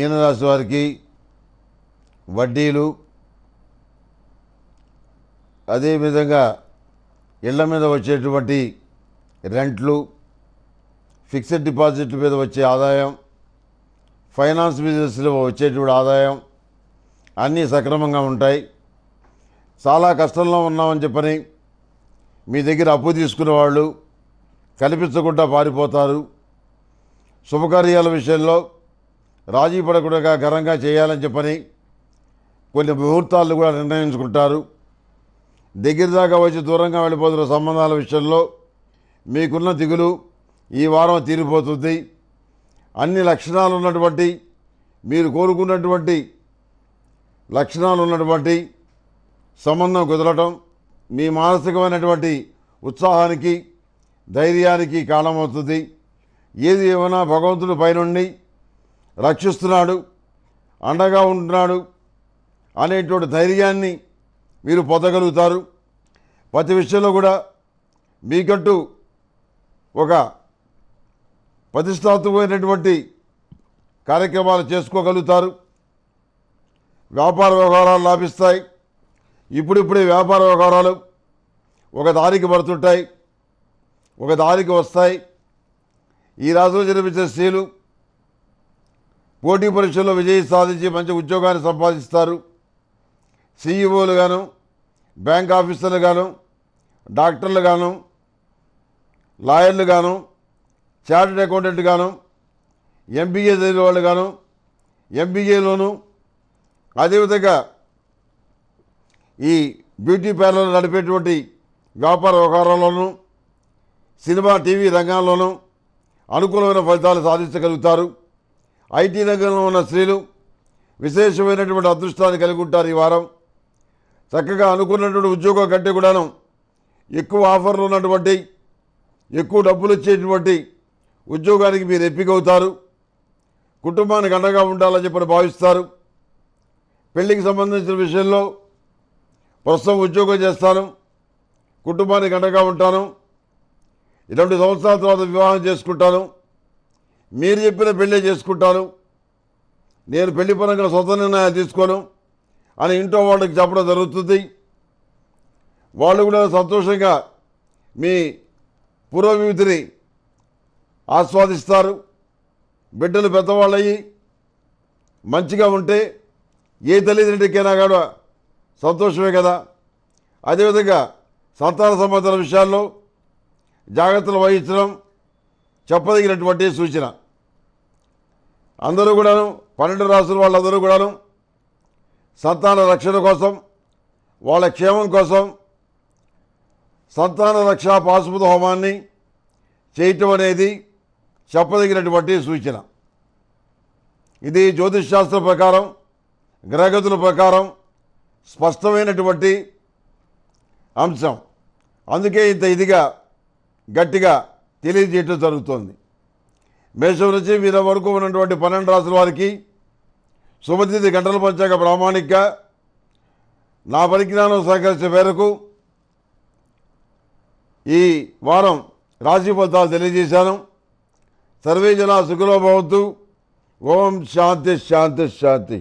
మీనరాశి వారికి వడ్డీలు అదేవిధంగా ఇళ్ల మీద వచ్చేటువంటి రెంట్లు ఫిక్స్డ్ డిపాజిట్ల మీద వచ్చే ఆదాయం ఫైనాన్స్ బిజినెస్లో వచ్చేటువంటి ఆదాయం అన్నీ సక్రమంగా ఉంటాయి చాలా కష్టంలో ఉన్నామని చెప్పని మీ దగ్గర అప్పు తీసుకున్న వాళ్ళు కల్పించకుండా పారిపోతారు శుభకార్యాల విషయంలో రాజీ పడకుండా ఘనంగా చేయాలని చెప్పని కొన్ని ముహూర్తాలు కూడా నిర్ణయించుకుంటారు దగ్గర దాకా వచ్చి దూరంగా వెళ్ళిపోతున్న సంబంధాల విషయంలో మీకున్న దిగులు ఈ వారం తీరిపోతుంది అన్ని లక్షణాలు ఉన్నటువంటి మీరు కోరుకున్నటువంటి లక్షణాలు ఉన్నటువంటి సంబంధం కుదరటం మీ మానసికమైనటువంటి ఉత్సాహానికి ధైర్యానికి కారణమవుతుంది ఏది ఏమైనా భగవంతుడి పైనుండి రక్షిస్తున్నాడు అండగా ఉంటున్నాడు అనేటువంటి ధైర్యాన్ని మీరు పొందగలుగుతారు ప్రతి విషయంలో కూడా మీకంటూ ఒక ప్రతిష్టాత్మకమైనటువంటి కార్యక్రమాలు చేసుకోగలుగుతారు వ్యాపార వ్యవహారాలు లాభిస్తాయి ఇప్పుడిప్పుడే వ్యాపార వ్యవహారాలు ఒక దారికి పడుతుంటాయి ఒక దారికి వస్తాయి ఈ రాజులు జన్మించిన స్త్రీలు పోటీ పరీక్షల్లో విజయం సాధించి మంచి ఉద్యోగాన్ని సంపాదిస్తారు సీఈఓలు గాను బ్యాంక్ ఆఫీసర్లు గాను డాక్టర్లు గాను లాయర్లు గాను చార్టెడ్ అకౌంటెంట్ గాను ఎంబీఏ చదివిన వాళ్ళు గాను ఎంబీఏలోను అదేవిధంగా ఈ బ్యూటీ పార్లర్ నడిపేటువంటి వ్యాపార వ్యవహారాల్లోనూ సినిమా టీవీ రంగాల్లోనూ అనుకూలమైన ఫలితాలు సాధించగలుగుతారు ఐటీ నగరంలో ఉన్న స్త్రీలు విశేషమైనటువంటి అదృష్టాన్ని కలిగి ఉంటారు ఈ వారం చక్కగా అనుకున్నటువంటి ఉద్యోగం కంటే కూడాను ఎక్కువ ఆఫర్లు ఉన్నటువంటి ఎక్కువ డబ్బులు ఇచ్చేటువంటి ఉద్యోగానికి మీరు ఎప్పికవుతారు కుటుంబానికి అండగా ఉండాలని చెప్పని భావిస్తారు పెళ్లికి సంబంధించిన విషయంలో ప్రస్తుతం ఉద్యోగం చేస్తాను కుటుంబానికి అండగా ఉంటాను ఇటువంటి సంవత్సరాల తర్వాత వివాహం చేసుకుంటాను మీరు చెప్పిన పెళ్ళే చేసుకుంటాను నేను పెళ్లి పరంగా సొంత నిర్ణయాలు తీసుకోను అని ఇంట్లో వాళ్ళకి చెప్పడం జరుగుతుంది వాళ్ళు కూడా సంతోషంగా మీ పురోభివృద్ధిని ఆస్వాదిస్తారు బిడ్డలు పెద్దవాళ్ళయ్యి మంచిగా ఉంటే ఏ తల్లిదండ్రికైనా కూడా సంతోషమే కదా అదేవిధంగా సంతాన సంబంధాల విషయాల్లో జాగ్రత్తలు వహించడం చెప్పదగినటువంటి సూచన అందరూ కూడాను పన్నెండు రాసుల వాళ్ళందరూ కూడాను సంతాన రక్షణ కోసం వాళ్ళ క్షేమం కోసం సంతాన రక్షా పాశుపత హోమాన్ని చేయటం అనేది చెప్పదగినటువంటి సూచన ఇది శాస్త్ర ప్రకారం గ్రహగతుల ప్రకారం స్పష్టమైనటువంటి అంశం అందుకే ఇంత ఇదిగా గట్టిగా తెలియజేయటం జరుగుతోంది మేషం నుంచి మీద వరకు ఉన్నటువంటి పన్నెండు రాసుల వారికి శుభతిథి గంటలు పంచాక ప్రామాణిక నా పరిజ్ఞానం సహకరించే మేరకు ఈ వారం రాశి ఫలితాలు తెలియజేశాను సర్వే జనా సుఖలో భవంతు ఓం శాంతి శాంతి శాంతి